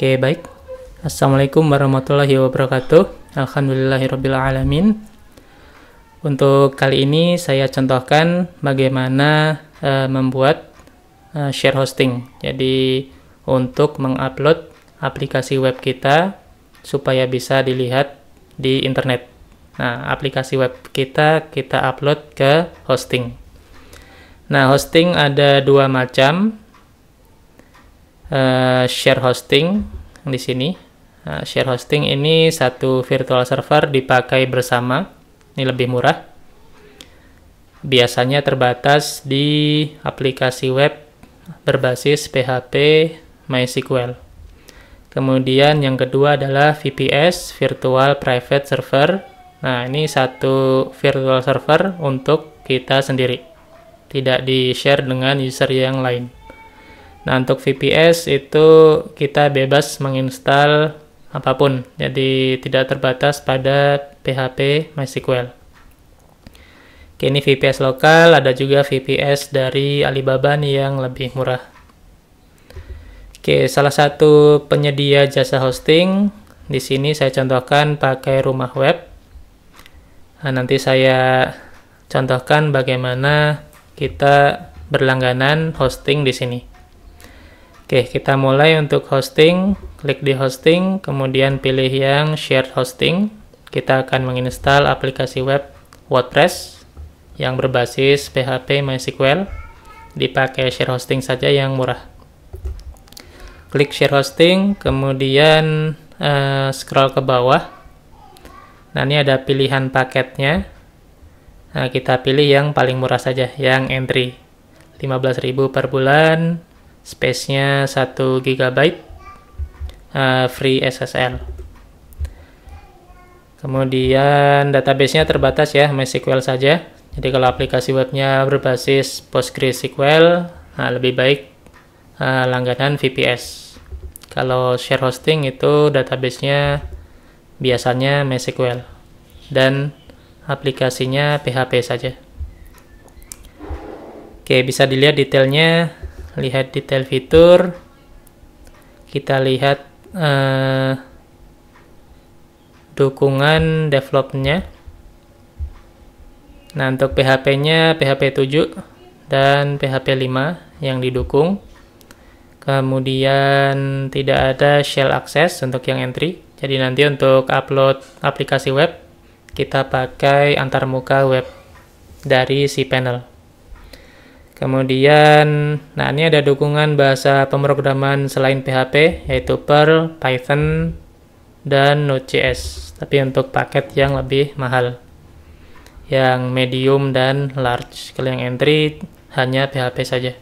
Oke, baik. Assalamualaikum warahmatullahi wabarakatuh. Alhamdulillahirrabbilalamin. Untuk kali ini saya contohkan bagaimana uh, membuat uh, share hosting. Jadi untuk mengupload aplikasi web kita supaya bisa dilihat di internet. Nah, aplikasi web kita kita upload ke hosting. Nah, hosting ada dua macam, Eh, share hosting di sini. Uh, share hosting ini satu virtual server dipakai bersama, ini lebih murah. Biasanya terbatas di aplikasi web berbasis PHP MySQL. Kemudian yang kedua adalah VPS Virtual Private Server. Nah, ini satu virtual server untuk kita sendiri. Tidak di-share dengan user yang lain. Nah, untuk VPS itu kita bebas menginstal apapun. Jadi tidak terbatas pada PHP MySQL. Oke, ini VPS lokal, ada juga VPS dari Alibaba nih yang lebih murah. Oke, salah satu penyedia jasa hosting di sini saya contohkan pakai rumah web. Nah, nanti saya contohkan bagaimana kita berlangganan hosting di sini. Oke, kita mulai untuk hosting. Klik di hosting, kemudian pilih yang shared hosting. Kita akan menginstal aplikasi web WordPress yang berbasis PHP MySQL. Dipakai share hosting saja yang murah. Klik share hosting, kemudian uh, scroll ke bawah. Nah, ini ada pilihan paketnya. Nah, kita pilih yang paling murah saja, yang entry. 15.000 per bulan, space-nya 1 GB uh, free SSL kemudian database-nya terbatas ya MySQL saja jadi kalau aplikasi webnya berbasis PostgreSQL nah eh, lebih baik uh, langganan VPS kalau share hosting itu database-nya biasanya MySQL dan aplikasinya PHP saja oke bisa dilihat detailnya lihat detail fitur kita lihat eh, dukungan developnya nah untuk PHP nya PHP 7 dan PHP 5 yang didukung kemudian tidak ada shell access untuk yang entry jadi nanti untuk upload aplikasi web kita pakai antarmuka web dari si panel Kemudian, nah ini ada dukungan bahasa pemrograman selain PHP, yaitu Perl, Python, dan Node.js. Tapi untuk paket yang lebih mahal, yang medium dan large. Kalau yang entry hanya PHP saja.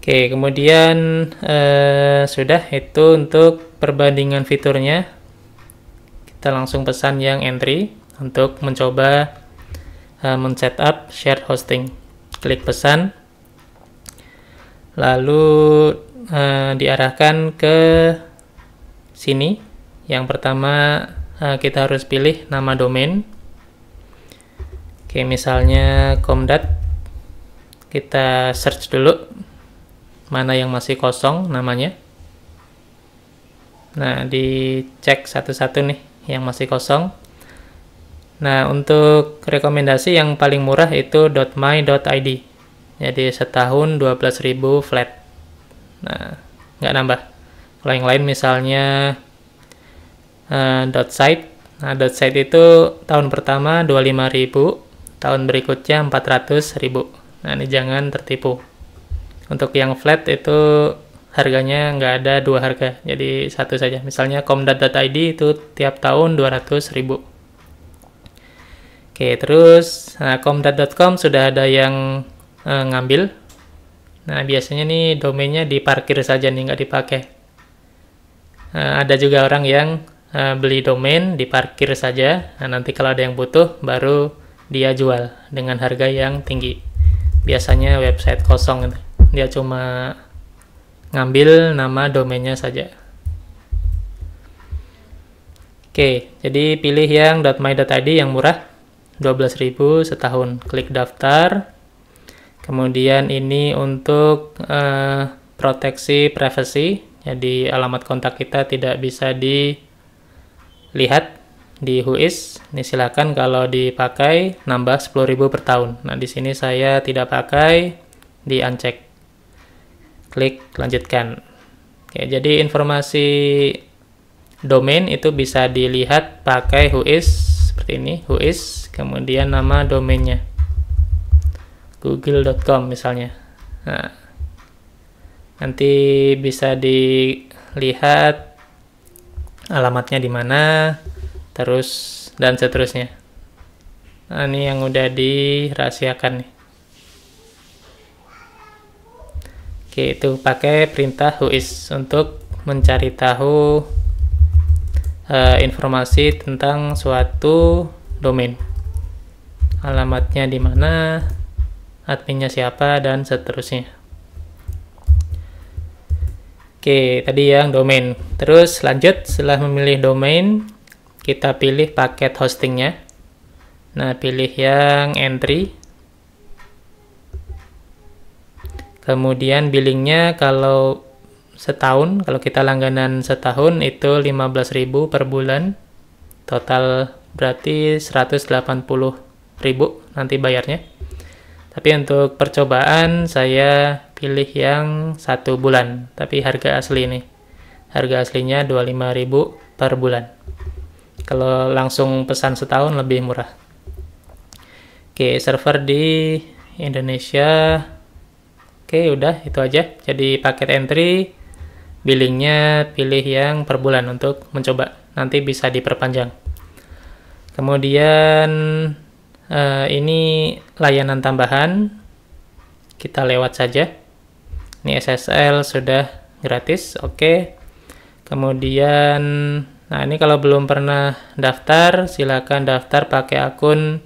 Oke, kemudian eh, sudah itu untuk perbandingan fiturnya. Kita langsung pesan yang entry untuk mencoba mencet eh, men-setup shared hosting. Klik pesan, lalu uh, diarahkan ke sini. Yang pertama uh, kita harus pilih nama domain. Oke, misalnya comdat. Kita search dulu mana yang masih kosong namanya. Nah, dicek satu-satu nih yang masih kosong. Nah, untuk rekomendasi yang paling murah itu .my.id. Jadi setahun 12.000 flat. Nah, nggak nambah. Kalau yang lain misalnya uh, .site. Nah, .site itu tahun pertama 25.000, tahun berikutnya 400.000. Nah, ini jangan tertipu. Untuk yang flat itu harganya nggak ada dua harga, jadi satu saja. Misalnya comdat.id itu tiap tahun 200.000. Oke, terus nah, komdat.com sudah ada yang eh, ngambil. Nah, biasanya nih domainnya diparkir saja nih, nggak dipakai. Nah, ada juga orang yang eh, beli domain, diparkir saja. Nah, nanti kalau ada yang butuh, baru dia jual dengan harga yang tinggi. Biasanya website kosong Dia cuma ngambil nama domainnya saja. Oke, jadi pilih yang .my.id yang murah. 12.000 setahun. Klik daftar. Kemudian ini untuk uh, proteksi privacy. Jadi alamat kontak kita tidak bisa dilihat di Whois. Ini silakan kalau dipakai nambah 10.000 per tahun. Nah, di sini saya tidak pakai, di uncheck. Klik lanjutkan. Oke, jadi informasi domain itu bisa dilihat pakai Whois seperti ini who is kemudian nama domainnya google.com misalnya nah, nanti bisa dilihat alamatnya di mana terus dan seterusnya nah, ini yang udah dirahasiakan nih Oke, itu pakai perintah who is untuk mencari tahu Eh, informasi tentang suatu domain. Alamatnya di mana, adminnya siapa, dan seterusnya. Oke, tadi yang domain. Terus lanjut, setelah memilih domain, kita pilih paket hostingnya. Nah, pilih yang entry, kemudian billingnya kalau setahun kalau kita langganan setahun itu 15.000 per bulan total berarti 180.000 nanti bayarnya tapi untuk percobaan saya pilih yang satu bulan tapi harga asli ini harga aslinya 25.000 per bulan kalau langsung pesan setahun lebih murah oke server di Indonesia oke udah itu aja jadi paket entry billingnya pilih yang per bulan untuk mencoba nanti bisa diperpanjang kemudian eh, ini layanan tambahan kita lewat saja ini SSL sudah gratis oke okay. kemudian nah ini kalau belum pernah daftar silakan daftar pakai akun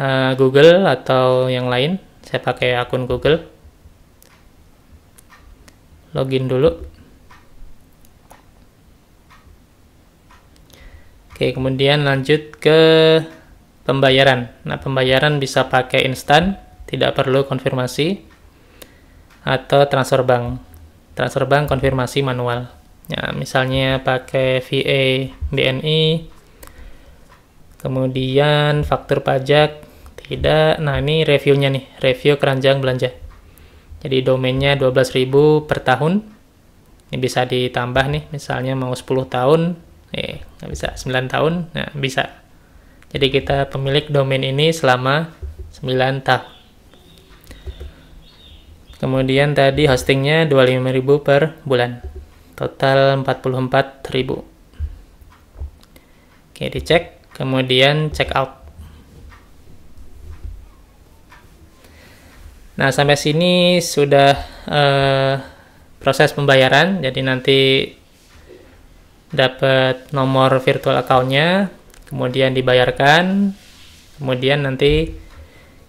uh, Google atau yang lain saya pakai akun Google login dulu Oke kemudian lanjut ke pembayaran nah pembayaran bisa pakai instan tidak perlu konfirmasi atau transfer bank transfer bank konfirmasi manual ya misalnya pakai VA BNI kemudian faktur pajak tidak nah ini reviewnya nih review keranjang belanja jadi domainnya 12.000 per tahun. Ini bisa ditambah nih, misalnya mau 10 tahun, eh nggak bisa 9 tahun, nah bisa. Jadi kita pemilik domain ini selama 9 tahun. Kemudian tadi hostingnya 25.000 per bulan. Total 44.000. Oke, dicek, kemudian check out. Nah, sampai sini sudah uh, proses pembayaran. Jadi nanti dapat nomor virtual account-nya, kemudian dibayarkan, kemudian nanti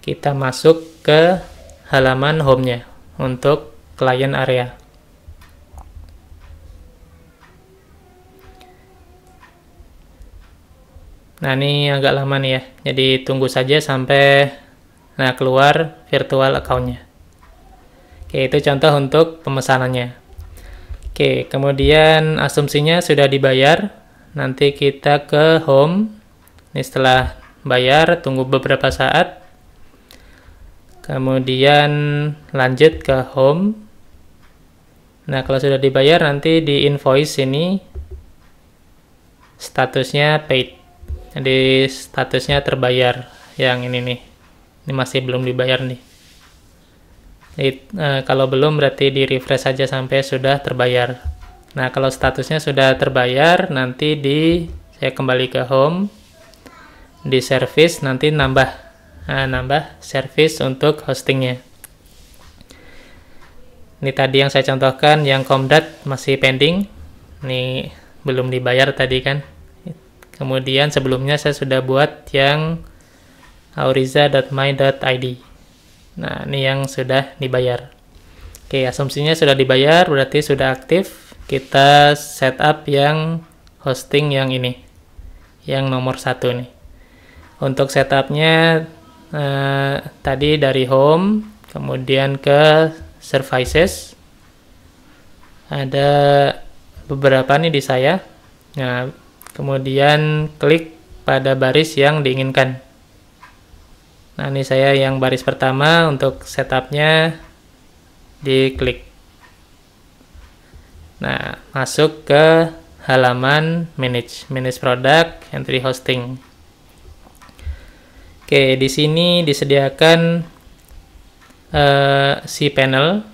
kita masuk ke halaman home-nya untuk klien area. Nah, ini agak lama nih ya. Jadi tunggu saja sampai Nah, keluar virtual account-nya. Oke, itu contoh untuk pemesanannya. Oke, kemudian asumsinya sudah dibayar. Nanti kita ke home. Ini setelah bayar, tunggu beberapa saat. Kemudian lanjut ke home. Nah, kalau sudah dibayar nanti di invoice ini statusnya paid. Jadi statusnya terbayar yang ini nih ini masih belum dibayar nih Jadi e, eh, kalau belum berarti di refresh saja sampai sudah terbayar nah kalau statusnya sudah terbayar nanti di saya kembali ke home di service nanti nambah nah, nambah service untuk hostingnya ini tadi yang saya contohkan yang Comdat masih pending ini belum dibayar tadi kan kemudian sebelumnya saya sudah buat yang auriza.my.id nah ini yang sudah dibayar oke asumsinya sudah dibayar berarti sudah aktif kita setup yang hosting yang ini yang nomor satu nih untuk setupnya eh, tadi dari home kemudian ke services ada beberapa nih di saya nah kemudian klik pada baris yang diinginkan Nah ini saya yang baris pertama untuk setupnya diklik. Nah masuk ke halaman manage, manage product, entry hosting. Oke di sini disediakan uh, si panel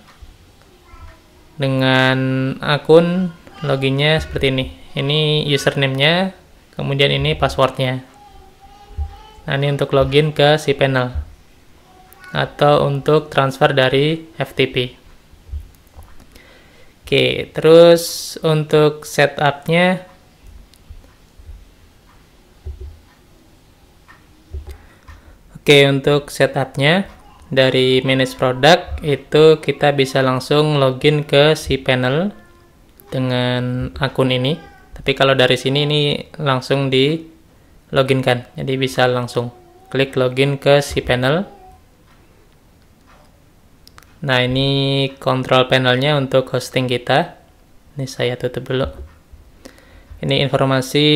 dengan akun loginnya seperti ini. Ini username-nya, kemudian ini passwordnya. Nah, ini untuk login ke si panel atau untuk transfer dari FTP. Oke, terus untuk setupnya Oke, untuk setupnya dari manage product itu kita bisa langsung login ke si panel dengan akun ini. Tapi kalau dari sini ini langsung di login kan jadi bisa langsung klik login ke si panel nah ini kontrol panelnya untuk hosting kita ini saya tutup dulu ini informasi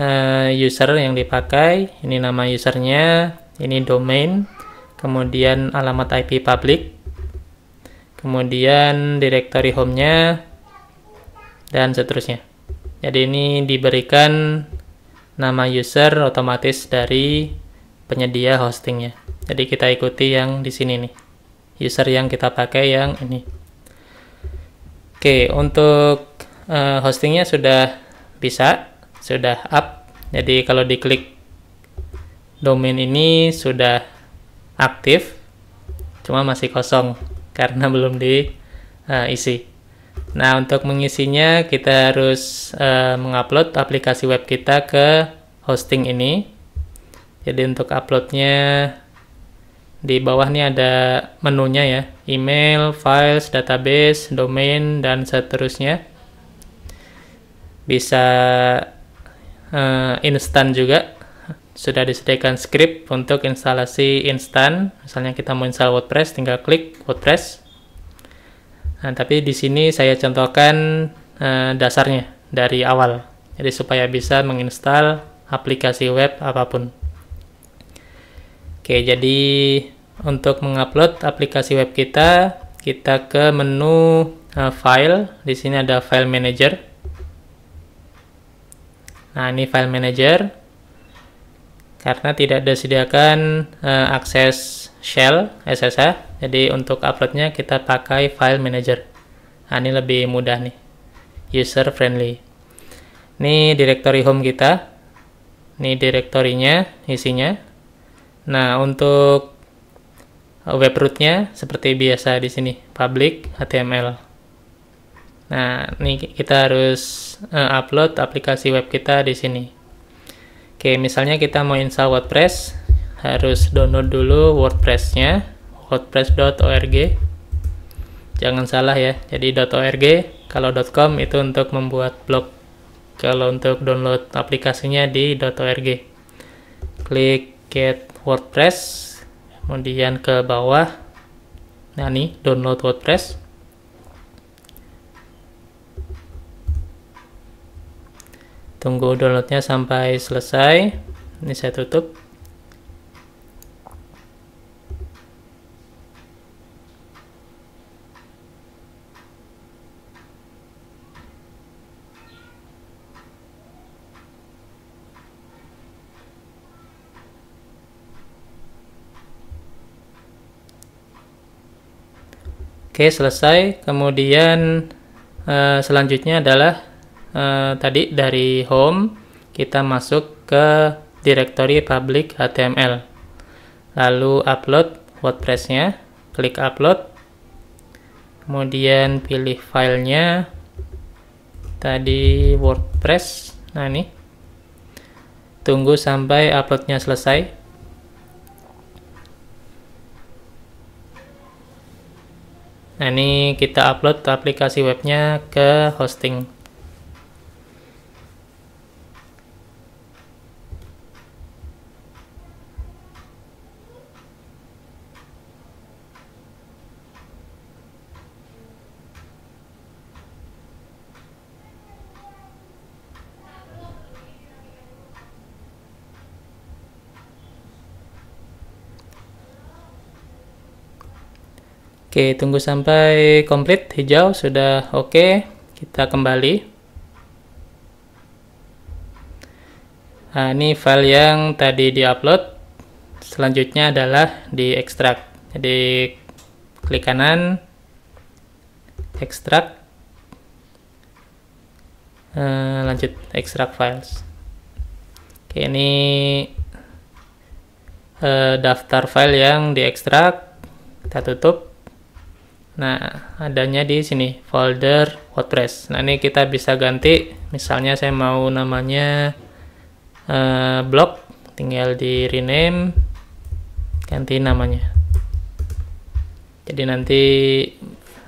uh, user yang dipakai ini nama usernya ini domain kemudian alamat IP public kemudian directory home-nya dan seterusnya jadi ini diberikan nama user otomatis dari penyedia hostingnya. Jadi kita ikuti yang di sini nih. User yang kita pakai yang ini. Oke, untuk uh, hostingnya sudah bisa, sudah up. Jadi kalau diklik domain ini sudah aktif, cuma masih kosong karena belum diisi. Uh, Nah, untuk mengisinya kita harus uh, mengupload aplikasi web kita ke hosting ini. Jadi untuk uploadnya di bawah ini ada menunya ya, email, files, database, domain, dan seterusnya. Bisa uh, instan juga, sudah disediakan script untuk instalasi instan. Misalnya kita mau install WordPress, tinggal klik WordPress. Nah, tapi di sini saya contohkan uh, dasarnya dari awal. Jadi supaya bisa menginstal aplikasi web apapun. Oke, jadi untuk mengupload aplikasi web kita, kita ke menu uh, file. Di sini ada file manager. Nah, ini file manager. Karena tidak disediakan uh, akses shell SSH, jadi untuk uploadnya kita pakai file manager. Nah, ini lebih mudah nih. User friendly. Ini directory home kita. Ini directory-nya isinya. Nah, untuk web root-nya seperti biasa di sini, public HTML. Nah, ini kita harus uh, upload aplikasi web kita di sini. Oke, misalnya kita mau install WordPress, harus download dulu WordPress-nya wordpress.org jangan salah ya jadi .org kalau .com itu untuk membuat blog kalau untuk download aplikasinya di .org klik get wordpress kemudian ke bawah nah nih download wordpress tunggu downloadnya sampai selesai ini saya tutup Oke, selesai. Kemudian uh, selanjutnya adalah uh, tadi dari home kita masuk ke directory public HTML. Lalu upload WordPress-nya, klik upload. Kemudian pilih filenya. Tadi WordPress. Nah, ini. Tunggu sampai uploadnya selesai. Nah, ini kita upload aplikasi webnya ke hosting. Oke, tunggu sampai komplit hijau sudah oke. Kita kembali. Nah, ini file yang tadi diupload. Selanjutnya adalah diekstrak Jadi klik kanan, ekstrak, eh, lanjut ekstrak files. Oke, ini eh, daftar file yang diekstrak. Kita tutup. Nah, adanya di sini folder WordPress. Nah, ini kita bisa ganti. Misalnya saya mau namanya uh, blog, tinggal di rename, ganti namanya. Jadi nanti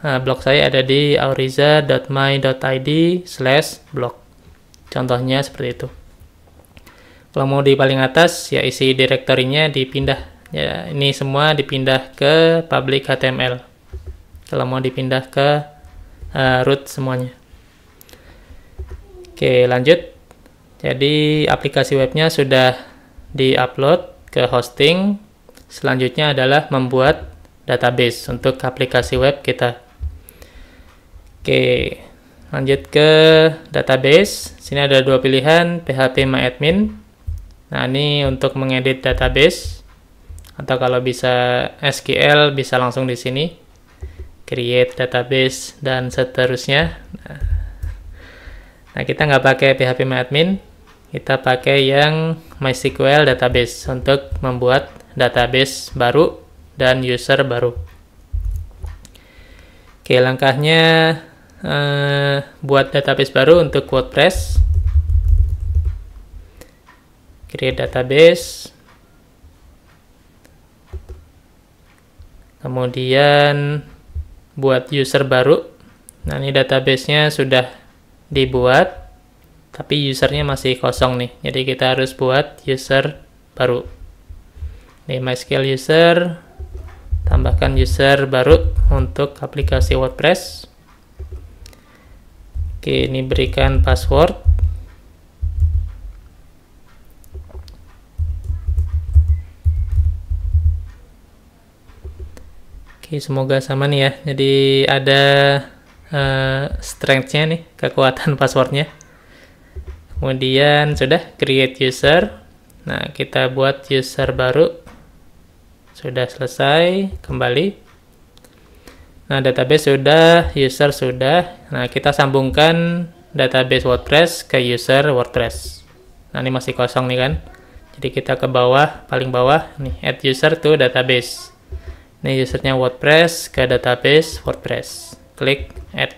uh, blog saya ada di auriza.my.id slash blog. Contohnya seperti itu. Kalau mau di paling atas, ya isi direktorinya dipindah. Ya, ini semua dipindah ke public HTML kalau mau dipindah ke uh, root semuanya. Oke, lanjut. Jadi aplikasi webnya sudah di-upload ke hosting. Selanjutnya adalah membuat database untuk aplikasi web kita. Oke, lanjut ke database. Sini ada dua pilihan, PHP MyAdmin. Nah, ini untuk mengedit database atau kalau bisa SQL bisa langsung di sini create database dan seterusnya nah, nah kita nggak pakai PHP admin, kita pakai yang MySQL database untuk membuat database baru dan user baru oke langkahnya eh, buat database baru untuk WordPress create database kemudian buat user baru. Nah, ini databasenya sudah dibuat, tapi usernya masih kosong nih. Jadi kita harus buat user baru. Di MySQL user, tambahkan user baru untuk aplikasi WordPress. Oke, ini berikan password. Oke, semoga sama nih ya. Jadi ada uh, strength-nya nih, kekuatan passwordnya. Kemudian sudah create user. Nah, kita buat user baru. Sudah selesai, kembali. Nah, database sudah, user sudah. Nah, kita sambungkan database WordPress ke user WordPress. Nah, ini masih kosong nih kan. Jadi kita ke bawah, paling bawah nih add user to database. Ini usernya WordPress, ke database WordPress. Klik add.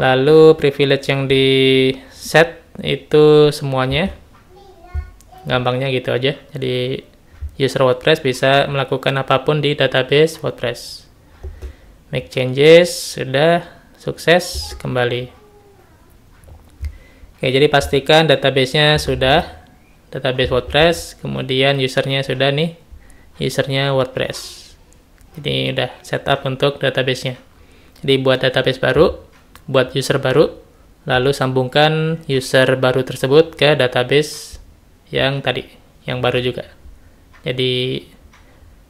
Lalu privilege yang di set itu semuanya. Gampangnya gitu aja. Jadi user WordPress bisa melakukan apapun di database WordPress. Make changes, sudah sukses, kembali. Oke, jadi pastikan databasenya sudah, database WordPress, kemudian usernya sudah nih, usernya WordPress. Jadi udah setup untuk databasenya. Jadi buat database baru, buat user baru, lalu sambungkan user baru tersebut ke database yang tadi, yang baru juga. Jadi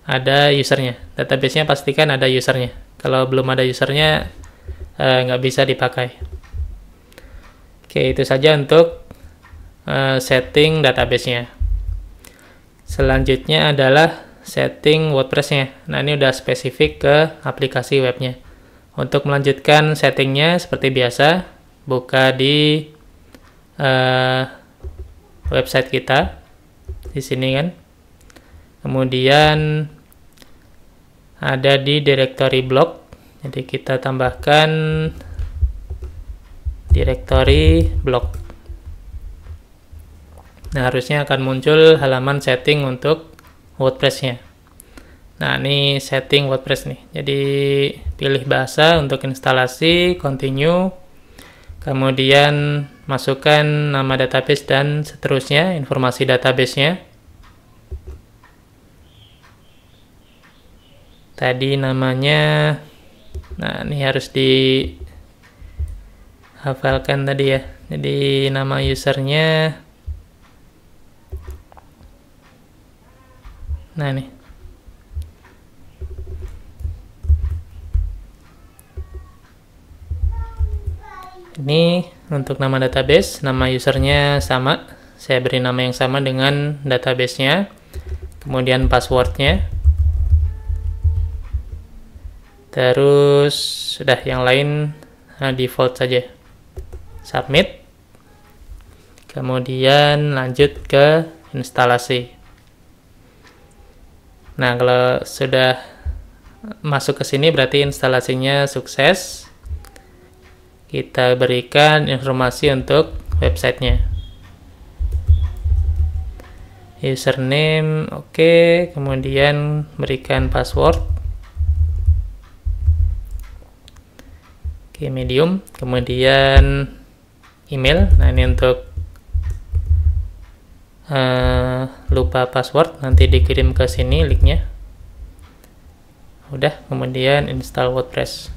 ada usernya, databasenya pastikan ada usernya. Kalau belum ada usernya, eh, nggak bisa dipakai. Oke, itu saja untuk eh, setting databasenya. Selanjutnya adalah setting WordPress-nya. Nah, ini udah spesifik ke aplikasi webnya. Untuk melanjutkan settingnya seperti biasa, buka di uh, website kita di sini kan. Kemudian ada di directory blog. Jadi kita tambahkan directory blog. Nah, harusnya akan muncul halaman setting untuk WordPress-nya. Nah, ini setting WordPress nih. Jadi, pilih bahasa untuk instalasi, continue, kemudian masukkan nama database dan seterusnya, informasi database-nya. Tadi namanya, nah ini harus di hafalkan tadi ya. Jadi, nama usernya Nah ini. Ini untuk nama database, nama usernya sama. Saya beri nama yang sama dengan databasenya, kemudian passwordnya. Terus sudah yang lain nah, default saja. Submit. Kemudian lanjut ke instalasi. Nah, kalau sudah masuk ke sini berarti instalasinya sukses. Kita berikan informasi untuk websitenya. Username, oke. Okay. Kemudian berikan password. Oke, okay, medium. Kemudian email. Nah, ini untuk uh, lupa password nanti dikirim ke sini linknya udah kemudian install WordPress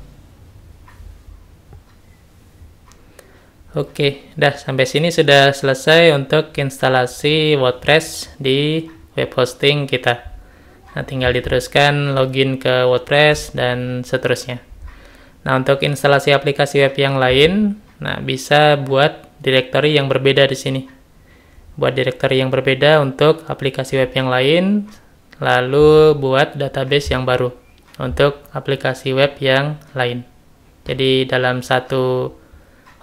Oke, dah sampai sini sudah selesai untuk instalasi WordPress di web hosting kita. Nah, tinggal diteruskan login ke WordPress dan seterusnya. Nah, untuk instalasi aplikasi web yang lain, nah bisa buat direktori yang berbeda di sini buat direktori yang berbeda untuk aplikasi web yang lain, lalu buat database yang baru untuk aplikasi web yang lain. Jadi dalam satu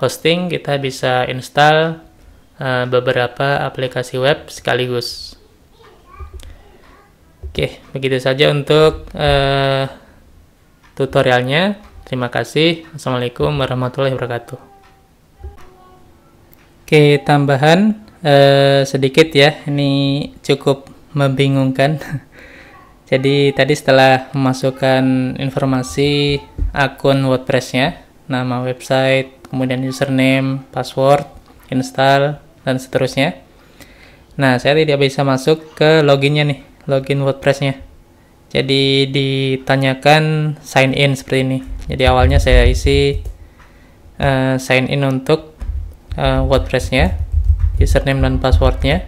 hosting kita bisa install uh, beberapa aplikasi web sekaligus. Oke, begitu saja untuk uh, tutorialnya. Terima kasih. Assalamualaikum warahmatullahi wabarakatuh. Oke, tambahan Eh, sedikit ya, ini cukup membingungkan. Jadi tadi setelah memasukkan informasi akun WordPress-nya, nama website, kemudian username, password, install, dan seterusnya. Nah, saya tidak bisa masuk ke loginnya nih, login WordPress-nya. Jadi ditanyakan sign in seperti ini. Jadi awalnya saya isi uh, sign in untuk uh, WordPress-nya username dan passwordnya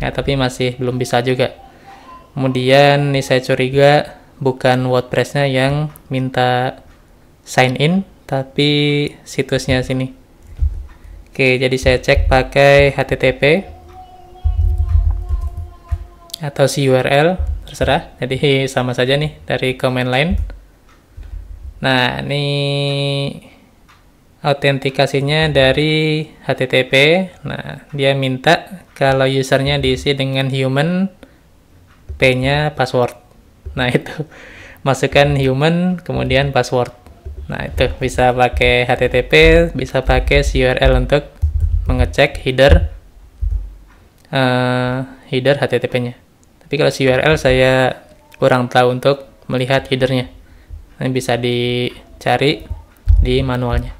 ya tapi masih belum bisa juga kemudian ini saya curiga bukan WordPressnya yang minta sign in tapi situsnya sini oke jadi saya cek pakai HTTP atau si URL terserah jadi sama saja nih dari command line nah ini autentikasinya dari HTTP. Nah, dia minta kalau usernya diisi dengan human, P-nya password. Nah, itu. Masukkan human, kemudian password. Nah, itu bisa pakai HTTP, bisa pakai URL untuk mengecek header uh, header HTTP-nya. Tapi kalau URL saya kurang tahu untuk melihat headernya. Ini bisa dicari di manualnya.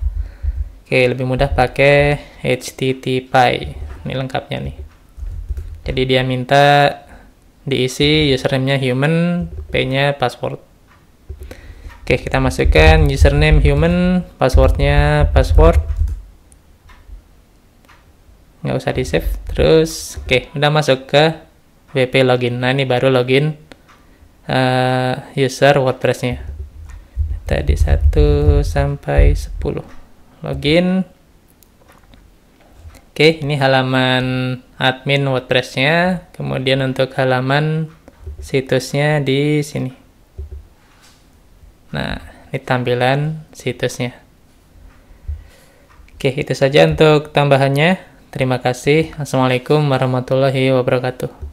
Oke, lebih mudah pakai HTTP. Ini lengkapnya nih. Jadi dia minta diisi username-nya human, p-nya password. Oke, kita masukkan username human, passwordnya password. Nggak usah di-save. Terus, oke, udah masuk ke WP login. Nah, ini baru login uh, user WordPress-nya. Tadi 1 sampai 10 login oke ini halaman admin wordpressnya kemudian untuk halaman situsnya di sini nah ini tampilan situsnya oke itu saja untuk tambahannya terima kasih assalamualaikum warahmatullahi wabarakatuh